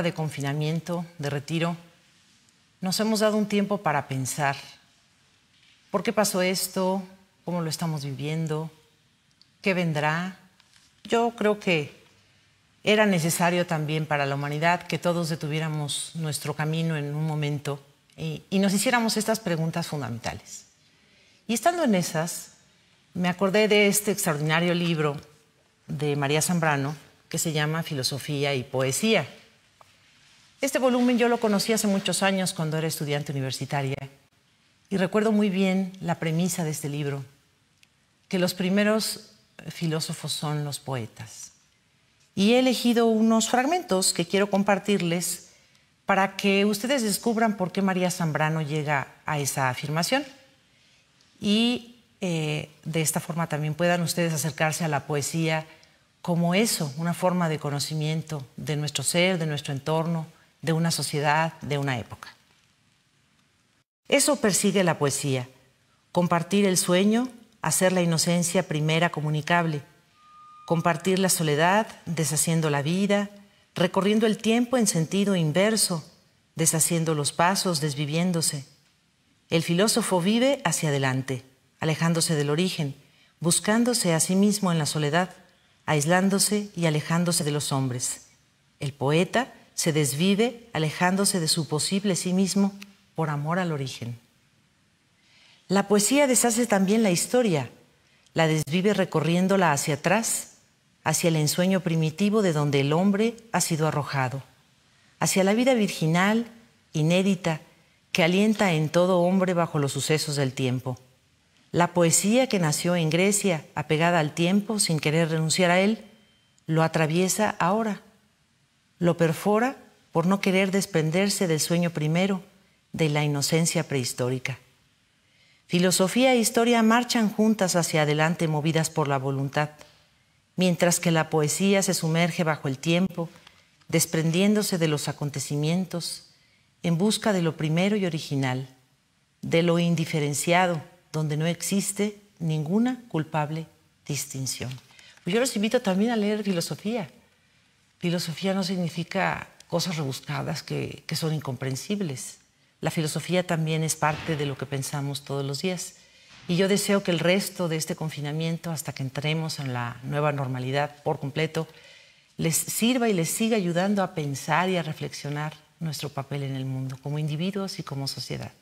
de confinamiento, de retiro, nos hemos dado un tiempo para pensar por qué pasó esto, cómo lo estamos viviendo, qué vendrá. Yo creo que era necesario también para la humanidad que todos detuviéramos nuestro camino en un momento y, y nos hiciéramos estas preguntas fundamentales. Y estando en esas, me acordé de este extraordinario libro de María Zambrano que se llama Filosofía y Poesía. Este volumen yo lo conocí hace muchos años cuando era estudiante universitaria y recuerdo muy bien la premisa de este libro, que los primeros filósofos son los poetas. Y he elegido unos fragmentos que quiero compartirles para que ustedes descubran por qué María Zambrano llega a esa afirmación y eh, de esta forma también puedan ustedes acercarse a la poesía como eso, una forma de conocimiento de nuestro ser, de nuestro entorno, de una sociedad, de una época. Eso persigue la poesía, compartir el sueño, hacer la inocencia primera comunicable, compartir la soledad, deshaciendo la vida, recorriendo el tiempo en sentido inverso, deshaciendo los pasos, desviviéndose. El filósofo vive hacia adelante, alejándose del origen, buscándose a sí mismo en la soledad, aislándose y alejándose de los hombres. El poeta se desvive alejándose de su posible sí mismo por amor al origen. La poesía deshace también la historia, la desvive recorriéndola hacia atrás, hacia el ensueño primitivo de donde el hombre ha sido arrojado, hacia la vida virginal, inédita, que alienta en todo hombre bajo los sucesos del tiempo. La poesía que nació en Grecia, apegada al tiempo, sin querer renunciar a él, lo atraviesa ahora lo perfora por no querer desprenderse del sueño primero, de la inocencia prehistórica. Filosofía e historia marchan juntas hacia adelante movidas por la voluntad, mientras que la poesía se sumerge bajo el tiempo, desprendiéndose de los acontecimientos, en busca de lo primero y original, de lo indiferenciado, donde no existe ninguna culpable distinción. Pues yo los invito también a leer filosofía. Filosofía no significa cosas rebuscadas que, son incomprensibles. La filosofía también es parte de lo que pensamos todos los días. Y yo deseo que el resto de este confinamiento, hasta que entremos en la nueva normalidad por completo, les sirva y les siga ayudando a pensar y a reflexionar nuestro papel en el mundo, como individuos y como sociedad.